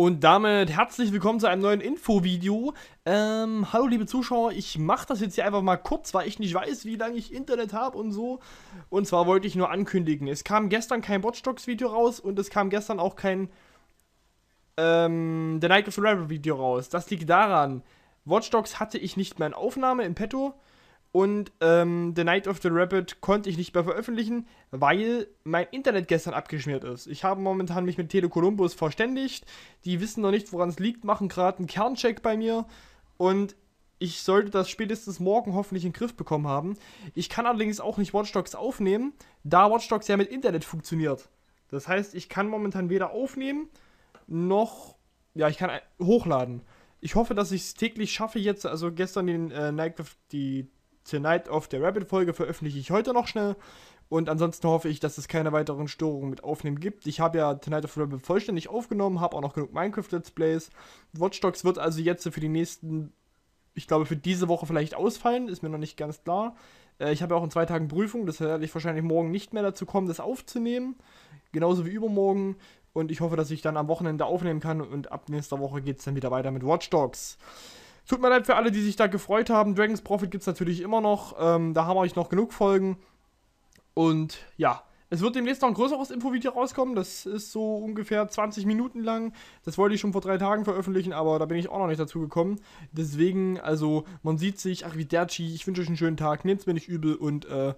Und damit herzlich willkommen zu einem neuen Infovideo. Ähm, hallo liebe Zuschauer, ich mache das jetzt hier einfach mal kurz, weil ich nicht weiß, wie lange ich Internet habe und so. Und zwar wollte ich nur ankündigen, es kam gestern kein Watch Dogs Video raus und es kam gestern auch kein ähm, The Night of the Rebel Video raus. Das liegt daran, Watch Dogs hatte ich nicht mehr in Aufnahme im Petto. Und ähm, The Night of the Rabbit konnte ich nicht mehr veröffentlichen, weil mein Internet gestern abgeschmiert ist. Ich habe momentan mich mit Telekolumbus verständigt. Die wissen noch nicht, woran es liegt, machen gerade einen Kerncheck bei mir. Und ich sollte das spätestens morgen hoffentlich in den Griff bekommen haben. Ich kann allerdings auch nicht Watchdogs aufnehmen, da Watchdogs ja mit Internet funktioniert. Das heißt, ich kann momentan weder aufnehmen, noch, ja, ich kann hochladen. Ich hoffe, dass ich es täglich schaffe, jetzt, also gestern den äh, Night of die Tonight of the Rabbit Folge veröffentliche ich heute noch schnell. Und ansonsten hoffe ich, dass es keine weiteren Störungen mit Aufnehmen gibt. Ich habe ja Tonight of the Rabbit vollständig aufgenommen, habe auch noch genug Minecraft-Let's Plays. Watch Dogs wird also jetzt für die nächsten, ich glaube für diese Woche vielleicht ausfallen, ist mir noch nicht ganz klar. Äh, ich habe ja auch in zwei Tagen Prüfung, das werde ich wahrscheinlich morgen nicht mehr dazu kommen, das aufzunehmen. Genauso wie übermorgen. Und ich hoffe, dass ich dann am Wochenende aufnehmen kann und ab nächster Woche geht es dann wieder weiter mit Watch Dogs. Tut mir leid für alle, die sich da gefreut haben. Dragon's Profit gibt es natürlich immer noch. Ähm, da haben wir euch noch genug Folgen. Und ja, es wird demnächst noch ein größeres Infovideo rauskommen. Das ist so ungefähr 20 Minuten lang. Das wollte ich schon vor drei Tagen veröffentlichen, aber da bin ich auch noch nicht dazu gekommen. Deswegen, also, man sieht sich. Ach, Arrivederci. Ich wünsche euch einen schönen Tag. Nehmt's mir nicht übel und, äh,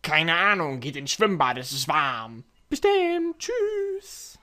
keine Ahnung. Geht ins Schwimmbad. Es ist warm. Bis dann. Tschüss.